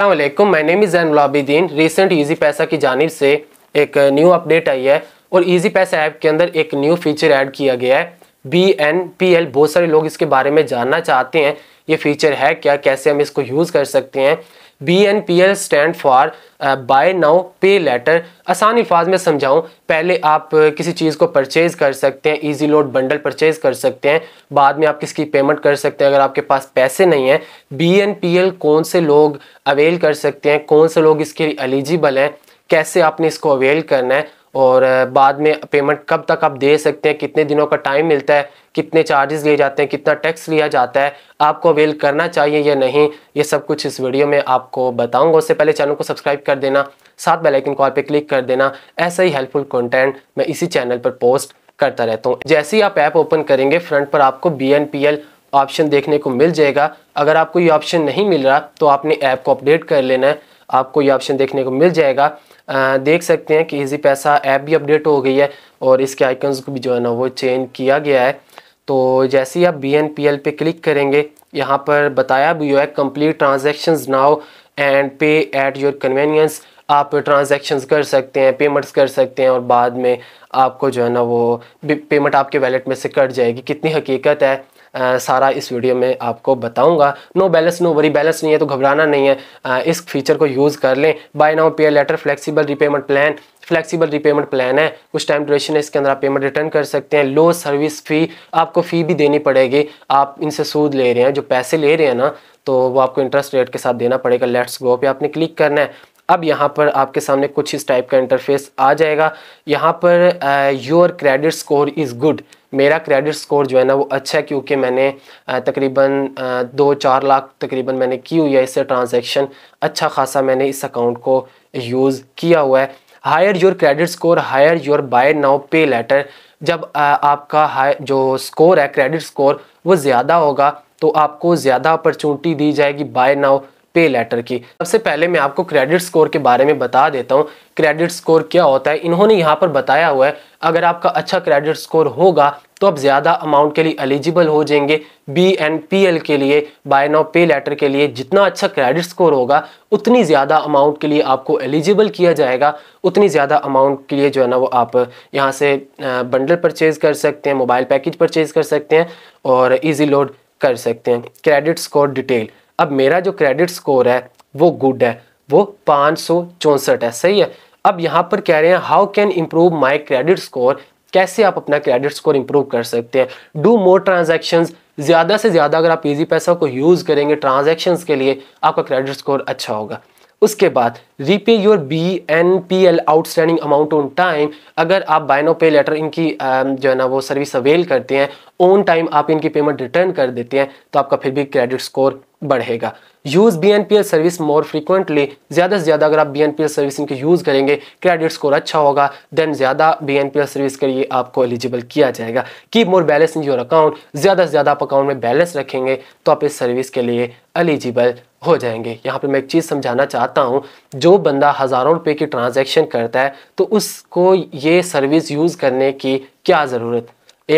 अल्लाम my name इज़ैन जैन लाबिदीन रिसेंट ईजी पैसा की जानब से एक न्यू अपडेट आई है और इजी पैसा ऐप के अंदर एक न्यू फीचर ऐड किया गया है बी एन पी एल बहुत सारे लोग इसके बारे में जानना चाहते हैं ये फीचर है क्या कैसे हम इसको यूज़ कर सकते हैं B N P L stand for buy now pay later आसान अल्फाज में समझाऊं पहले आप uh, किसी चीज़ को परचेज़ कर सकते हैं इजी लोड बंडल परचेज़ कर सकते हैं बाद में आप किसकी पेमेंट कर सकते हैं अगर आपके पास पैसे नहीं हैं बी एन पी एल कौन से लोग अवेल कर सकते हैं कौन से लोग इसके लिए एलिजिबल हैं कैसे आपने इसको अवेल करना है और बाद में पेमेंट कब तक आप दे सकते हैं कितने दिनों का टाइम मिलता है कितने चार्जेस लिए जाते हैं कितना टैक्स लिया जाता है आपको अवेल करना चाहिए या नहीं ये सब कुछ इस वीडियो में आपको बताऊंगा उससे पहले चैनल को सब्सक्राइब कर देना साथ बेलाइकन कॉल पर क्लिक कर देना ऐसा ही हेल्पफुल कंटेंट मैं इसी चैनल पर पोस्ट करता रहता हूँ जैसे ही आप ऐप ओपन करेंगे फ्रंट पर आपको B N P L option देखने को मिल जाएगा अगर आपको ये ऑप्शन नहीं मिल रहा तो आपने ऐप को अपडेट कर लेना है आपको ये ऑप्शन देखने को मिल जाएगा देख सकते हैं कि इजी पैसा ऐप भी अपडेट हो गई है और इसके आइकन्स को भी जो है ना वो चेंज किया गया है तो जैसे ही आप बी एन पी एल पे क्लिक करेंगे यहाँ पर बताया भी हुआ है complete transaction now and pay at your convenience आप ट्रांजेक्शन कर सकते हैं पेमेंट्स कर सकते हैं और बाद में आपको जो है ना वो पेमेंट आपके वैलेट में से कट जाएगी कितनी हकीकत है सारा इस वीडियो में आपको बताऊंगा no balance no worry balance नहीं है तो घबराना नहीं है आ, इस फीचर को यूज़ कर लें buy now pay later flexible repayment plan flexible repayment plan है कुछ टाइम ड्यूरेशन है इसके अंदर आप पेमेंट रिटर्न कर सकते हैं लो सर्विस फ़ी आपको फ़ी भी देनी पड़ेगी आप इनसे सूद ले रहे हैं जो पैसे ले रहे हैं ना तो वो आपको इंटरेस्ट रेट के साथ देना पड़ेगा लेट्स गो पे आपने क्लिक करना है अब यहाँ पर आपके सामने कुछ इस टाइप का इंटरफेस आ जाएगा यहाँ पर your credit score is good मेरा क्रेडिट स्कोर जो है ना वो अच्छा है क्योंकि मैंने तकरीबन दो चार लाख तकरीबन मैंने की हुई है इससे ट्रांजेक्शन अच्छा खासा मैंने इस अकाउंट को यूज़ किया हुआ है higher your credit score higher your buy now pay later जब आपका जो स्कोर है क्रेडिट स्कोर वो ज़्यादा होगा तो आपको ज़्यादा अपॉर्चुनिटी दी जाएगी बाय नाउ पे लेटर की सबसे पहले मैं आपको क्रेडिट स्कोर के बारे में बता देता हूँ क्रेडिट स्कोर क्या होता है इन्होंने यहाँ पर बताया हुआ है अगर आपका अच्छा क्रेडिट स्कोर होगा तो आप ज़्यादा अमाउंट के लिए एलिजिबल हो जाएंगे बी एंड पी एल के लिए बाय नाउ पे लेटर के लिए जितना अच्छा क्रेडिट स्कोर होगा उतनी ज़्यादा अमाउंट के लिए आपको एलिजिबल किया जाएगा उतनी ज़्यादा अमाउंट के लिए जो है ना वो आप यहाँ से बंडल परचेज़ कर सकते हैं मोबाइल पैकेज परचेज़ कर सकते हैं और ईजी लोड कर सकते हैं क्रेडिट स्कोर डिटेल अब मेरा जो क्रेडिट स्कोर है वो गुड है वो पाँच है सही है अब यहाँ पर कह रहे हैं how can improve my credit score कैसे आप अपना क्रेडिट स्कोर इंप्रूव कर सकते हैं डू मोर ट्रांजेक्शन ज़्यादा से ज़्यादा अगर आप इजी पैसा को यूज़ करेंगे ट्रांजेक्शन्स के लिए आपका क्रेडिट स्कोर अच्छा होगा उसके बाद repay your B N P L outstanding amount on time अगर आप बाइनो पे लेटर इनकी जो है ना वो सर्विस अवेल करते हैं ऑन टाइम आप इनकी पेमेंट रिटर्न कर देते हैं तो आपका फिर भी क्रेडिट स्कोर बढ़ेगा use B N P L service more frequently ज़्यादा से ज़्यादा अगर आप B N P L service इनकी यूज़ करेंगे क्रेडिट स्कोर अच्छा होगा देन ज़्यादा B N P L service के लिए आपको एलिजिबल किया जाएगा keep more balance in your account ज़्यादा से ज़्यादा आप अकाउंट में बैलेंस रखेंगे तो आप इस सर्विस के लिए एलिजिबल हो जाएंगे यहाँ पे मैं एक चीज़ समझाना चाहता हूँ जो बंदा हज़ारों रुपए की ट्रांजैक्शन करता है तो उसको ये सर्विस यूज़ करने की क्या ज़रूरत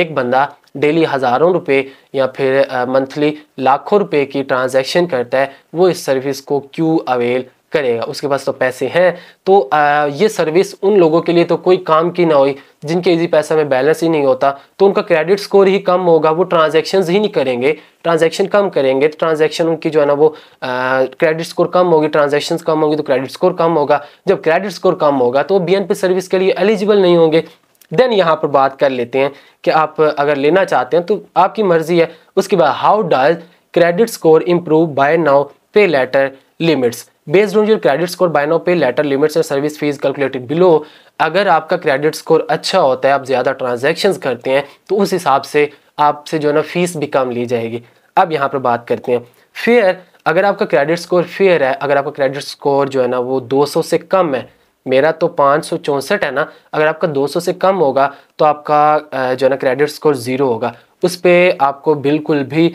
एक बंदा डेली हज़ारों रुपए या फिर मंथली लाखों रुपए की ट्रांजैक्शन करता है वो इस सर्विस को क्यों अवेल करेगा उसके पास तो पैसे हैं तो आ, ये सर्विस उन लोगों के लिए तो कोई काम की ना हो जिनके इजी पैसा में बैलेंस ही नहीं होता तो उनका क्रेडिट स्कोर ही कम होगा वो ट्रांजेक्शन ही नहीं करेंगे ट्रांजैक्शन कम करेंगे तो ट्रांजैक्शन उनकी जो है ना वो क्रेडिट स्कोर कम होगी ट्रांजैक्शंस कम होगी तो क्रेडिट स्कोर कम होगा जब क्रेडिट स्कोर कम होगा तो बी सर्विस के लिए एलिजिबल नहीं होंगे देन यहाँ पर बात कर लेते हैं कि आप अगर लेना चाहते हैं तो आपकी मर्जी है उसके बाद how does credit score improve buy now pay later limits based on your credit score buy pay later limits and service fees calculated below अगर आपका क्रेडिट स्कोर अच्छा होता है आप ज़्यादा ट्रांजेक्शन करते हैं तो उस हिसाब से आपसे जो है ना फीस भी कम ली जाएगी अब यहाँ पर बात करते हैं फेयर अगर आपका क्रेडिट स्कोर फेयर है अगर आपका क्रेडिट स्कोर जो है ना वो 200 से कम है मेरा तो पाँच है ना अगर आपका 200 से कम होगा तो आपका जो है ना क्रेडिट स्कोर ज़ीरो होगा उस पर आपको बिल्कुल भी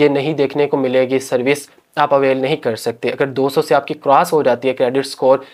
ये नहीं देखने को मिलेगी सर्विस आप अवेल नहीं कर सकते अगर 200 से आपकी क्रॉस हो जाती है क्रेडिट स्कोर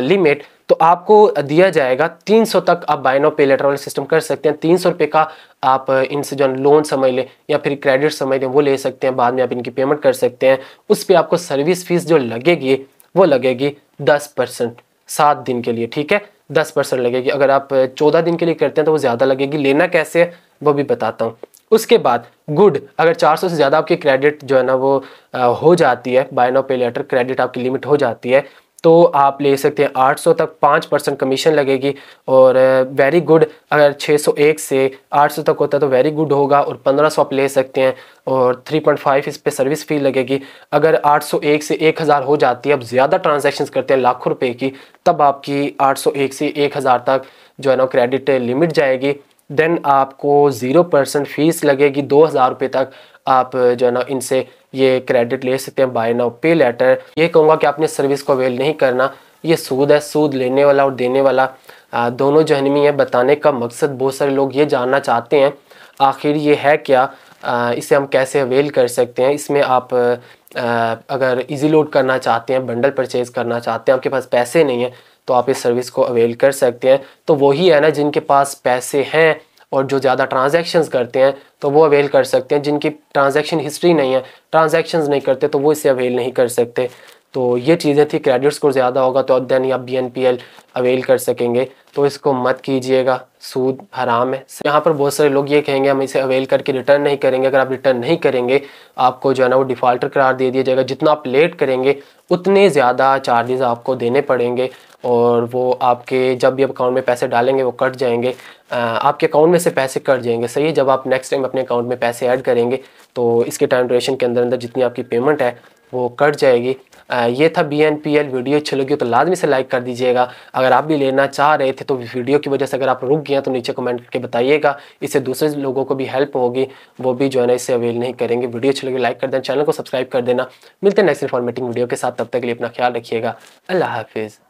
लिमिट तो आपको दिया जाएगा 300 तक आप बाइनो पे वाले सिस्टम कर सकते हैं तीन सौ रुपये का आप इनसे जो लोन समझ लें या फिर क्रेडिट समझ लें वो ले सकते हैं बाद में आप इनकी पेमेंट कर सकते हैं उस पर आपको सर्विस फीस जो लगेगी वो लगेगी दस परसेंट सात दिन के लिए ठीक है दस परसेंट लगेगी अगर आप चौदह दिन के लिए करते हैं तो वो ज़्यादा लगेगी लेना कैसे है वो भी बताता हूँ उसके बाद गुड अगर 400 से ज़्यादा आपकी क्रेडिट जो है ना वो आ, हो जाती है buy now pay later credit आपकी लिमिट हो जाती है तो आप ले सकते हैं 800 तक 5 परसेंट कमीशन लगेगी और वेरी गुड अगर 601 से 800 तक होता है तो वेरी गुड होगा और 1500 आप ले सकते हैं और 3.5 इस पे सर्विस फ़ी लगेगी अगर 801 से 1000 हो जाती है अब ज़्यादा ट्रांजैक्शंस करते हैं लाखों रुपए की तब आपकी 801 से 1000 तक जो है ना क्रेडिट लिमिट जाएगी देन आपको ज़ीरो परसेंट फ़ीस लगेगी दो हज़ार रुपये तक आप जो है ना इनसे ये क्रेडिट ले सकते हैं बाय नाउ पे लेटर ये कहूँगा कि आपने सर्विस को अवेल नहीं करना ये सूद है सूद लेने वाला और देने वाला आ, दोनों जहनमी है बताने का मकसद बहुत सारे लोग ये जानना चाहते हैं आखिर ये है क्या आ, इसे हम कैसे अवेल कर सकते हैं इसमें आप आ, अगर इजी लोड करना चाहते हैं बंडल परचेज़ करना चाहते हैं आपके पास पैसे नहीं हैं तो आप इस सर्विस को अवेल कर सकते हैं तो वही है ना जिनके पास पैसे हैं और जो ज़्यादा ट्रांजैक्शंस करते हैं तो वो अवेल कर सकते हैं जिनकी ट्रांजैक्शन हिस्ट्री नहीं है ट्रांजैक्शंस नहीं करते तो वो इसे अवेल नहीं कर सकते तो ये चीज़ें थी क्रेडिट स्कोर ज़्यादा होगा तो देन आप B N P L avail कर सकेंगे तो इसको मत कीजिएगा सूद हराम है यहाँ पर बहुत सारे लोग ये कहेंगे हम इसे अवेल करके रिटर्न नहीं करेंगे अगर आप रिटर्न नहीं करेंगे आपको जो है ना वो डिफ़ाल्टर करार दे दिया जाएगा जितना आप लेट करेंगे उतने ज़्यादा चार्जेस आपको देने पड़ेंगे और वो आपके जब भी आप अकाउंट में पैसे डालेंगे वो कट जाएंगे आपके अकाउंट में से पैसे कट जाएंगे सही है जब आप नेक्स्ट टाइम अपने अकाउंट में पैसे ऐड करेंगे तो इसके टाइम ड्यूरेशन के अंदर अंदर जितनी आपकी पेमेंट है वो कट जाएगी ये था B N P L video अच्छी लगी तो लाजमी से लाइक कर दीजिएगा अगर आप भी लेना चाह रहे थे तो वीडियो की वजह से अगर आप रुक गए तो नीचे कमेंट करके बताइएगा इससे दूसरे लोगों को भी हेल्प होगी वो भी जो है ना इससे अवेल नहीं करेंगे वीडियो अच्छी लगी लाइक कर देना चैनल को सब्सक्राइब कर देना मिलते हैं नेक्स्ट इन्फॉर्मेटिंग वीडियो के साथ तब तक के लिए अपना ख्याल रखिएगा अल्लाह हाफिज़